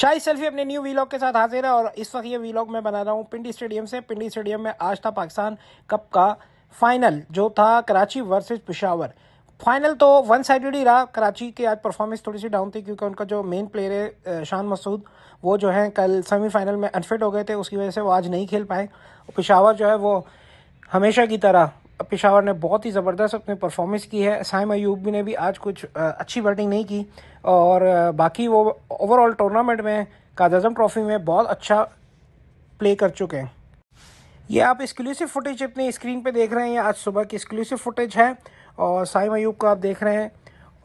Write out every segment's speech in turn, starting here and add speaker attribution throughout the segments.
Speaker 1: शाही selfie अपने new vlog के साथ हाजिर है और इस वक्त ये वीलॉग मैं बना रहा हूँ पिंडी स्टेडियम से पिंडी स्टेडियम में आज था पाकिस्तान कप का फाइनल जो था कराची वर्सेज पिशावर फाइनल तो वन साइडेड ही रहा कराची की आज परफॉर्मेंस थोड़ी सी डाउन थी क्योंकि उनका जो मेन प्लेयर है शान मसूद वो जो है कल सेमीफाइनल में अनफिट हो गए थे उसकी वजह से वो आज नहीं खेल पाए पिशावर जो है वो हमेशा की तरह पिशावर ने बहुत ही ज़बरदस्त अपनी परफॉर्मेंस की है साइम अयूब ने भी आज कुछ अच्छी बैटिंग नहीं की और बाकी वो ओवरऑल टूर्नामेंट में कादाजम ट्रॉफी में बहुत अच्छा प्ले कर चुके हैं ये आप एक्सक्लूसिव फुटेज अपनी स्क्रीन पे देख रहे हैं ये आज सुबह की एक्सक्लूसिव फुटेज है और साइम अयूब को आप देख रहे हैं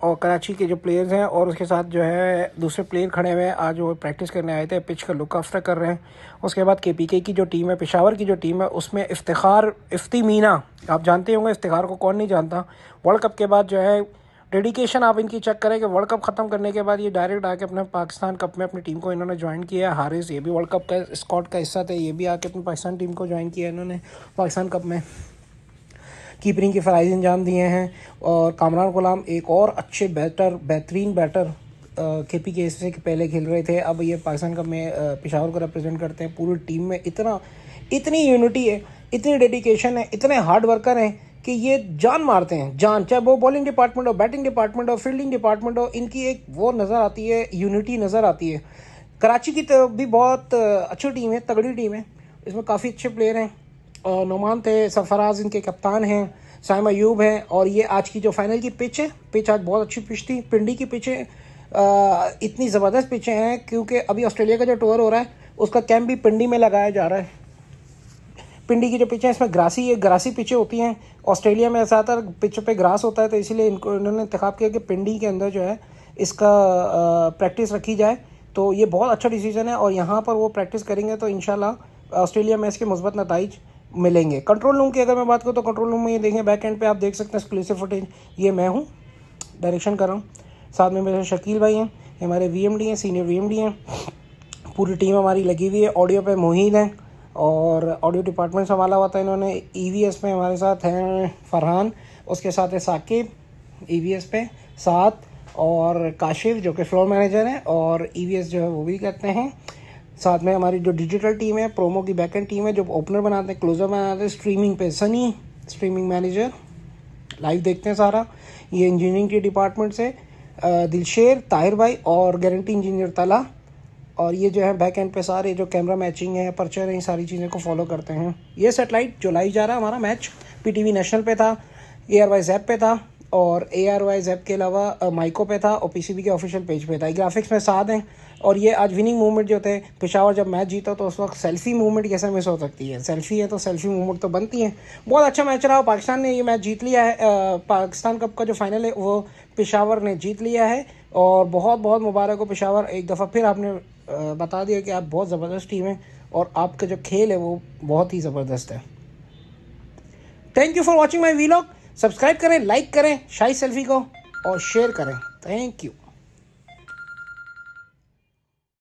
Speaker 1: और कराची के जो प्लेयर्स हैं और उसके साथ जो है दूसरे प्लेयर खड़े हुए हैं आज वो प्रैक्टिस करने आए थे पिच का लुक आफ्टर कर रहे हैं उसके बाद के पी के की जो टीम है पेशावर की जो टीम है उसमें इफ्तार इफ्ती मीना आप जानते होंगे इफ्तार को कौन नहीं जानता वर्ल्ड कप के बाद जो है डेडिकेशन आप इनकी चेक करें कि वर्ल्ड कप ख़त्म करने के बाद ये डायरेक्ट आके अपने पाकिस्तान कप में अपनी टीम को इन्होंने ज्वाइन किया है हारिस ये भी वर्ल्ड कप का स्कॉट का हिस्सा थे ये भी आके अपनी पाकिस्तान टीम को ज्वाइन किया इन्होंने पाकिस्तान कप में कीपरिंग के फ़राइज अंजाम दिए हैं और कामरान गुलाम एक और अच्छे बेटर बेहतरीन बैटर के पी के से पहले खेल रहे थे अब ये पाकिस्तान का में पिशावर को रिप्रेजेंट करते हैं पूरी टीम में इतना इतनी यूनिटी है इतनी डेडिकेशन है इतने हार्ड वर्कर हैं कि ये जान मारते हैं जान चाहे वो बॉलिंग डिपार्टमेंट हो बैटिंग डिपार्टमेंट हो फील्डिंग डिपार्टमेंट हो इनकी एक वो नज़र आती है यूनिटी नज़र आती है कराची की तो भी बहुत अच्छी टीम है तगड़ी टीम है इसमें काफ़ी अच्छे प्लेयर हैं नुमान थे सरफराज इनके कप्तान हैं साइम अयूब हैं और ये आज की जो फाइनल की पिच है पिच आज बहुत अच्छी पिच थी पिंडी की पिचें इतनी ज़बरदस्त पिचें हैं क्योंकि अभी ऑस्ट्रेलिया का जो टूर हो रहा है उसका कैंप भी पिंडी में लगाया जा रहा है पिंडी की जो पिचें हैं इसमें ग्रासी ये ग्रासी पिचें होती हैं ऑस्ट्रेलिया में ज़्यादातर पिच पे ग्रास होता है तो इसीलिए इनको इन्होंने इंतखा किया कि पिंडी के अंदर जो है इसका प्रैक्टिस रखी जाए तो ये बहुत अच्छा डिसीजन है और यहाँ पर वो प्रैक्टिस करेंगे तो इन ऑस्ट्रेलिया में इसके मुस्बत नतज मिलेंगे कंट्रोल रूम की अगर मैं बात करूँ तो कंट्रोल रूम में ये देखें बैक एंड पे आप देख सकते हैं एक्सक्लूसिव फुटेज ये मैं हूँ डायरेक्शन कर रहा हूँ साथ में मेरे शकील भाई हैं ये हमारे वी हैं सीनियर वी हैं पूरी टीम हमारी लगी हुई है ऑडियो पे मोहित हैं और ऑडियो डिपार्टमेंट संभाला हुआ था इन्होंने ई e पे हमारे साथ हैं फरहान उसके साथ है साकिब ई e पे साथ और काशिफ जो कि फ्लोर मैनेजर हैं और ई e जो है वो भी करते हैं साथ में हमारी जो डिजिटल टीम है प्रोमो की बैकेंड टीम है जो ओपनर बनाते हैं क्लोजर बनाते हैं स्ट्रीमिंग पे सनी स्ट्रीमिंग मैनेजर लाइव देखते हैं सारा ये इंजीनियरिंग के डिपार्टमेंट से दिलशेर ताहिर भाई और गारंटी इंजीनियर तला और ये जो है बैक एंड पे सारे जो कैमरा मैचिंग है परचर है सारी चीज़ें को फॉलो करते हैं ये सेटेलाइट जो लाइव जा रहा है हमारा मैच पी नेशनल पे था ए आर वाई जैप पे था और ए आर वाई जैप के अलावा माइको पे था और पीसीबी के ऑफिशियल पेज पे था ग्राफिक्स में साथ हैं और ये आज विनिंग मूवमेंट जो थे पिशावर जब मैच जीता तो उस वक्त सेल्फी मूवमेंट कैसे मिस हो सकती है सेल्फी है तो सेल्फी मूवमेंट तो बनती है बहुत अच्छा मैच रहा पाकिस्तान ने ये मैच जीत लिया है पाकिस्तान कप का जो फाइनल है वो पिशावर ने जीत लिया है और बहुत बहुत मुबारक हो पिशावर एक दफ़ा फिर आपने बता दिया कि आप बहुत ज़बरदस्त टीम है और आपका जो खेल है वो बहुत ही ज़बरदस्त है thank you for watching my vlog subscribe करें लाइक करें शाही सेल्फी को और शेयर करें थैंक यू